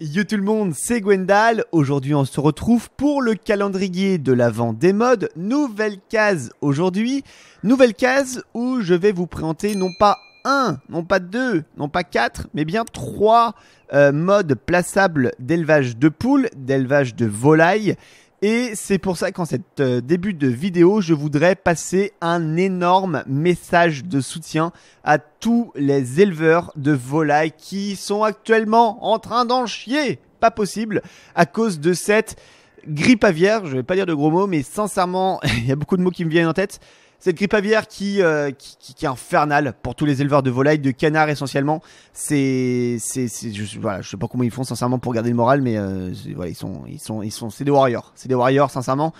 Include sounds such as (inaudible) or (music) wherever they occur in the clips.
Yo tout le monde, c'est Gwendal. Aujourd'hui, on se retrouve pour le calendrier de l'avant des modes. Nouvelle case aujourd'hui. Nouvelle case où je vais vous présenter non pas un, non pas deux, non pas quatre, mais bien trois euh, modes plaçables d'élevage de poules, d'élevage de volailles. Et c'est pour ça qu'en cette euh, début de vidéo, je voudrais passer un énorme message de soutien à tous les éleveurs de volailles qui sont actuellement en train d'en chier, pas possible, à cause de cette grippe aviaire. Je vais pas dire de gros mots, mais sincèrement, (laughs) il y a beaucoup de mots qui me viennent en tête. Cette grippe aviaire euh, qui, qui, qui, est infernale pour tous les éleveurs de volailles, de canards essentiellement. C'est, c'est, je, voilà, je sais pas comment ils font sincèrement pour garder le moral, mais euh, ils sont, ils sont, ils sont, c'est des warriors, c'est des warriors sincèrement.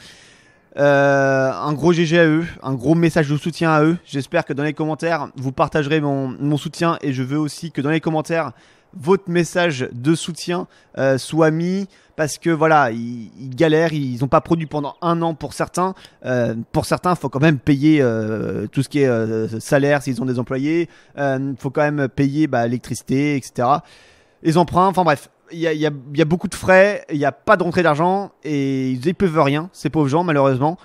Euh, un gros GG à eux, un gros message de soutien à eux. J'espère que dans les commentaires, vous partagerez mon, mon soutien et je veux aussi que dans les commentaires, votre message de soutien euh, soit mis parce que voilà, ils, galèrent, ils n'ont pas produit pendant un an pour certains. Euh, pour certains, faut quand même payer euh, tout ce qui est salaire s'ils ont des employés. Il faut quand même payer bah, l'électricité, etc. Les emprunts, enfin bref, il y a, beaucoup de frais, il n'y a pas de rentrée d'argent et ils ne peuvent rien, ces pauvres gens, malheureusement,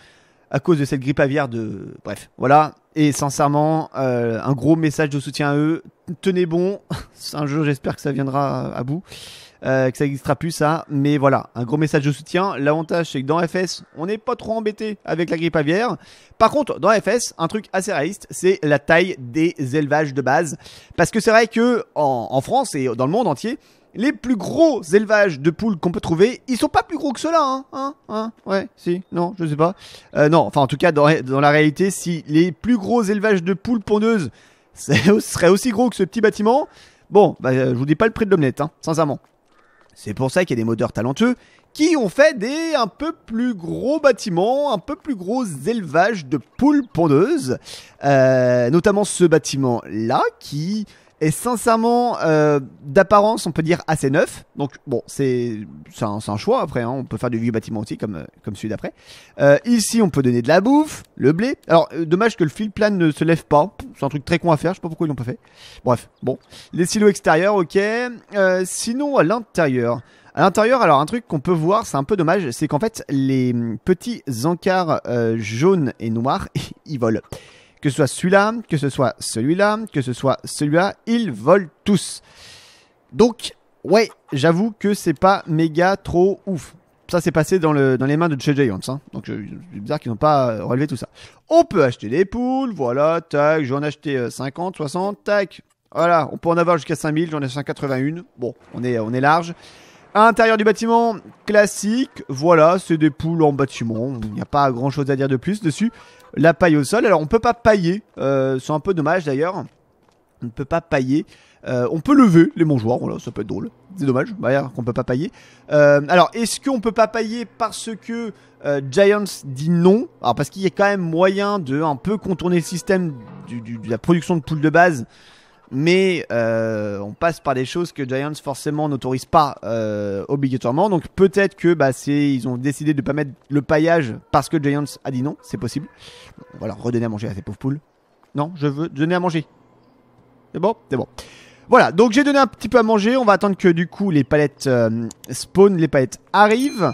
à cause de cette grippe aviaire de. Bref, voilà. Et sincèrement, un gros message de soutien à eux tenez bon. c'est un jeu, j'espère que ça viendra à bout. Euh, que ça n'existera plus ça, mais voilà, un gros message de soutien. L'avantage c'est que dans FS, on n'est pas trop embêté avec la grippe aviaire. Par contre, dans FS, un truc assez réaliste, c'est la taille des élevages de base, parce que c'est vrai que en, France et dans le monde entier, les plus gros élevages de poules qu'on peut trouver, ils sont pas plus gros que cela. là hein. hein, hein, ouais, si, non, je sais pas. Euh, non, enfin en tout cas dans, dans la réalité, si les plus gros élevages de poules pondeuses ce serait aussi gros que ce petit bâtiment, bon, bah, euh, je vous dis pas le prix de l'omelette, hein, sincèrement. C'est pour ça qu'il y a des modeurs talentueux qui ont fait des un peu plus gros bâtiments, un peu plus gros élevages de poules pondeuses. Euh, notamment ce bâtiment-là qui et sincèrement euh, d'apparence, on peut dire assez neuf. Donc bon, c'est un, un, choix après. Hein, on peut faire du vieux bâtiment aussi, comme euh, comme celui d'après. Euh, ici, on peut donner de la bouffe, le blé. Alors dommage que le fil plane ne se lève pas. C'est un truc très con à faire. Je sais pas pourquoi ils l'ont pas fait. Bref, bon. Les silos extérieurs, ok. sinon à l'intérieur. À l'intérieur, alors un truc qu'on peut voir, c'est un peu dommage, c'est qu'en fait les hum, petits encarts jaunes et noirs, (laughs) ils volent. Que ce soit celui-là, que ce soit celui-là, que ce soit celui-là, ils volent tous. Donc, ouais, j'avoue que c'est pas méga trop ouf. Ça s'est passé dans, le, dans, les mains de JJ Giants. Hein. Donc, c'est bizarre qu'ils n'ont pas euh, relevé tout ça. On peut acheter des poules, voilà, tac, j'en ai acheté 50, euh, 60, tac. Voilà, on peut en avoir jusqu'à 5000, j'en ai 181. Bon, on est, on est large. À l'intérieur du bâtiment, classique. Voilà, c'est des poules en bâtiment. Il n'y a pas grand chose à dire de plus dessus la paille au sol. Alors on peut pas pailler, euh, c'est un peu dommage d'ailleurs. On ne peut pas pailler. Euh, on peut lever les mangeoires. voilà, ça peut être drôle. C'est dommage, bah, qu'on peut pas pailler. Euh, alors, est-ce qu'on peut pas pailler parce que Giants dit non Alors, parce qu'il y a quand même moyen de un peu contourner le système de la production de poules de base mais euh, on passe par des choses que Giants forcément n'autorise pas euh, obligatoirement. Donc peut-être que bah, c'est ils ont décidé de pas mettre le paillage parce que Giants a dit non, c'est possible. voilà redonner à manger à ces pauvres poules. Non, je veux donner à manger. C'est bon, c'est bon. Voilà, donc j'ai donné un petit peu à manger. On va attendre que du coup les palettes euh, spawn, les palettes arrivent.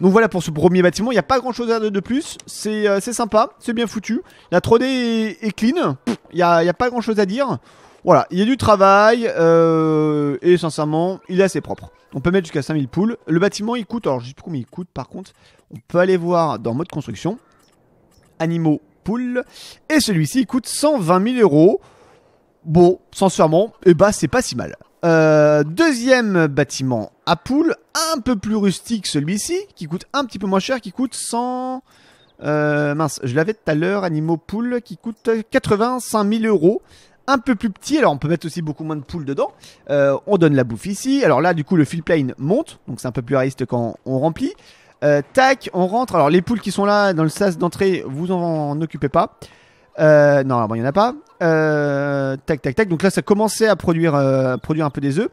Donc voilà pour ce premier bâtiment, il n'y a pas grand chose à de plus, c'est sympa, c'est bien foutu. La 3D est, clean, il n'y a, y a pas grand chose à dire. Voilà, il y a du travail euh, et sincèrement, il est assez propre. On peut mettre jusqu'à 5000 poules. Le bâtiment, il coûte, alors je sais plus combien il coûte par contre. On peut aller voir dans mode construction, animaux, poules. Et celui-ci, il coûte 120 000 euros. Bon, sincèrement, et eh ben, c'est pas si mal. Euh, deuxième bâtiment à poules, un peu plus rustique celui-ci, qui coûte un petit peu moins cher, qui coûte 100... Euh, mince, je l'avais tout à l'heure, animaux poules, qui coûte 85 000 euros un peu plus petit. Alors on peut mettre aussi beaucoup moins de poules dedans. Euh, on donne la bouffe ici. Alors là, du coup, le fill plane monte, donc c'est un peu plus réaliste quand on remplit. Euh, tac, on rentre. Alors les poules qui sont là dans le sas d'entrée, vous en, occupez pas. Euh, non, il n'y en a pas. tac, tac, tac. Donc là, ça commençait à produire, produire un peu des œufs.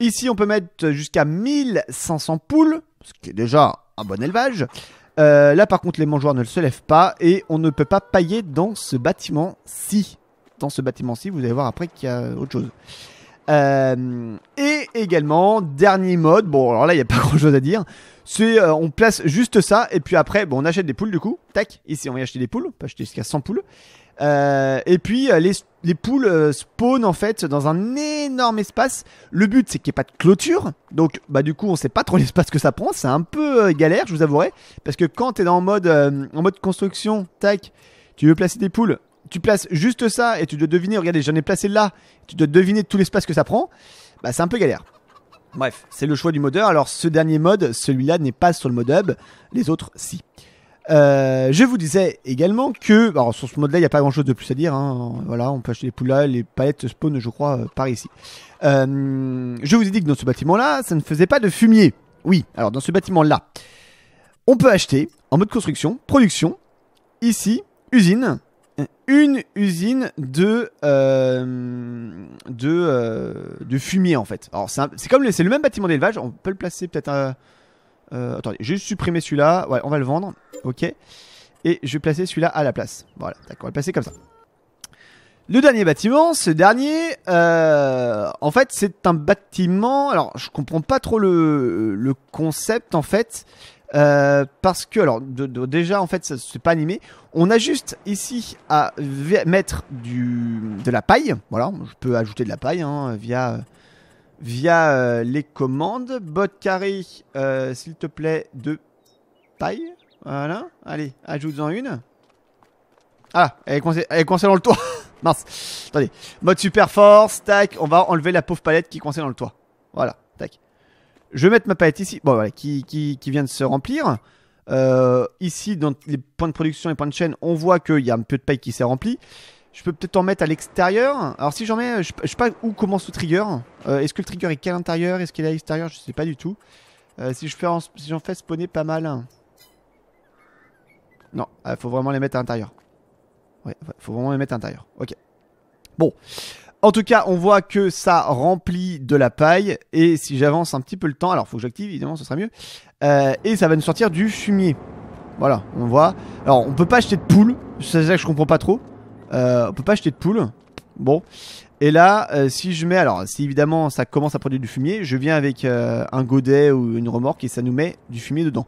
Ici, on peut mettre jusqu'à 1500 poules, ce qui est déjà un bon élevage. là, par contre, les mangeoires ne se lèvent pas et on ne peut pas pailler dans ce bâtiment-ci dans ce bâtiment-ci. Vous allez voir après qu'il y a autre chose. Euh, et également, dernier mode, bon alors là il n'y a pas (laughs) grand chose à dire, c'est euh, on place juste ça et puis après bon, on achète des poules du coup, tac, ici on va y acheter des poules, on peut acheter jusqu'à 100 poules. Euh, et puis les, poules spawnent en fait dans un énorme espace. Le but c'est qu'il n'y ait pas de clôture, donc bah du coup on sait pas trop (laughs) l'espace que ça prend, c'est un peu galère je vous avouerai, parce que quand tu es dans en mode, en mode construction, tac, tu veux placer des poules, tu places juste ça et tu dois deviner, regardez, j'en ai placé là, tu dois deviner tout l'espace que ça prend, bah c'est un peu galère. Bref, c'est le choix du modeur. Alors ce dernier mode, celui-là n'est pas sur le mode hub, les autres si. Euh, je vous disais également que, alors sur ce mode-là, il n'y a pas grand-chose de plus à dire. Hein. Voilà, on peut acheter les poules là, les palettes spawn, je crois, euh, par ici. Euh, je vous ai dit que dans ce bâtiment-là, ça ne faisait pas de fumier. Oui, alors dans ce bâtiment-là, on peut acheter en mode construction, production, ici, usine, une usine de euh, euh, de, fumier en fait. Alors c'est comme c'est le même bâtiment d'élevage. On peut le placer peut-être. Euh, attendez, je attendez, j'ai supprimé celui-là. Ouais, on va le vendre. Ok. Et je vais placer celui-là à la place. Voilà, d'accord, on va le placer comme ça. Le dernier bâtiment, ce dernier, en fait, c'est un bâtiment. Alors, je comprends pas trop le, le concept en fait. Euh, parce que alors déjà en fait ça c'est pas animé. On a juste ici à mettre du de la paille. Voilà, je peux ajouter de la paille hein, via via euh, les commandes. Bot carré, euh, s'il te plaît, de paille. Voilà, allez, ajoute-en une. Ah, elle est coincée, elle est dans le toit. (laughs) Mince. Attendez. Mode super force, tac, on va enlever la pauvre palette qui est coincée dans le toit. Voilà, tac. Je vais mettre ma palette ici, bon, voilà, qui, vient de se remplir. Euh, ici, dans les points de production et points de chaîne, on voit qu'il y a un peu de paille qui s'est rempli. Je peux peut-être en mettre à l'extérieur. Alors si j'en mets, je, sais pas où commence le trigger. Euh, est-ce que le trigger est qu'à l'intérieur Est-ce qu'il est à l'extérieur Je sais pas du tout. Euh, si j'en fais, en, fais spawner pas mal. Non, il faut vraiment les mettre à l'intérieur. Ouais, faut vraiment les mettre à l'intérieur. Ok. Bon. En tout cas, on voit que ça remplit de la paille. Et si j'avance un petit peu le temps, alors faut que j'active, évidemment, ce sera mieux. Euh, et ça va nous sortir du fumier. Voilà, on voit. Alors, on peut pas acheter de poules. C'est ça que je comprends pas trop. Euh, on peut pas acheter de poules. Bon. Et là, euh, si je mets. Alors, si évidemment ça commence à produire du fumier, je viens avec un godet ou une remorque et ça nous met du fumier dedans.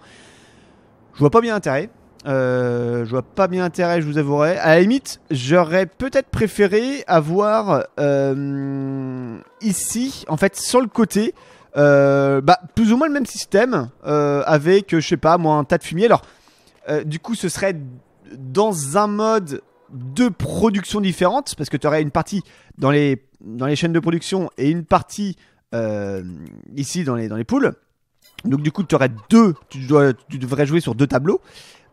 Je vois pas bien l'intérêt. Euh, je vois pas bien intérêt, je vous avouerai. À la limite, j'aurais peut-être préféré avoir euh, ici, en fait, sur le côté, euh, bah, plus ou moins le même système, avec, je sais pas, moi, un tas de fumier. Alors, du coup, ce serait dans un mode de production différente, parce que tu aurais une partie dans les, dans les chaînes de production et une partie ici dans les, dans les poules. Donc du coup, tu aurais deux, tu, dois, tu devrais jouer sur deux tableaux.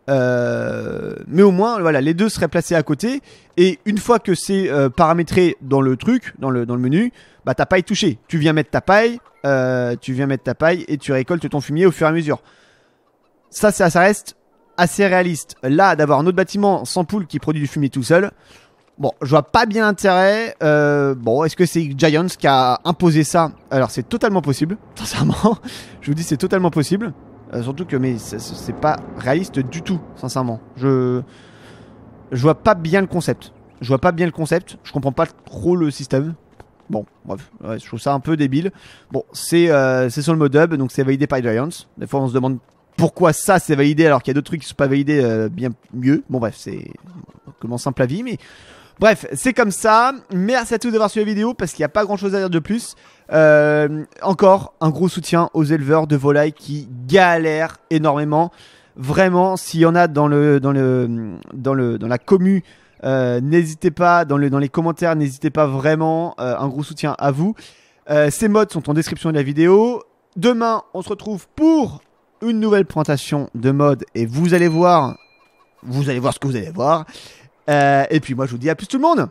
Euh, mais au moins, voilà, les deux seraient placés à côté. Et une fois que c'est euh, paramétré dans le truc, dans le, dans le menu, bah, ta paille touchée. Tu viens mettre ta paille, euh, tu viens mettre ta paille et tu récoltes ton fumier au fur et à mesure. Ça, ça, ça reste assez réaliste. Là, d'avoir un autre bâtiment sans poule qui produit du fumier tout seul, bon, je vois pas bien l'intérêt. bon, est-ce que c'est Giants qui a imposé ça Alors, c'est totalement possible, (laughs) sincèrement. je vous dis, c'est totalement possible. Euh, surtout que mais c'est pas réaliste du tout, sincèrement. Je je vois pas bien le concept. Je vois pas bien le concept. Je comprends pas trop le système. Bon, bref, je trouve ça un peu débile. Bon, c'est euh, sur le mode hub, donc c'est validé par Giants. Des fois, on se demande pourquoi ça c'est validé alors qu'il y a d'autres trucs qui sont pas validés euh, bien mieux. Bon, bref, c'est comment simple à mais Bref, c'est comme ça. Merci à tous d'avoir suivi la vidéo parce qu'il n'y a pas grand chose à dire de plus. Euh, encore un gros soutien aux éleveurs de volailles qui galèrent énormément. Vraiment, s'il y en a dans le dans le dans le dans la commu, euh, n'hésitez pas dans le dans les commentaires, n'hésitez pas vraiment. Euh, un gros soutien à vous. ces modes sont en description de la vidéo. Demain, on se retrouve pour une nouvelle présentation de mode et vous allez voir, vous allez voir ce que vous allez voir. Euh, et puis moi, je vous dis à plus tout le monde.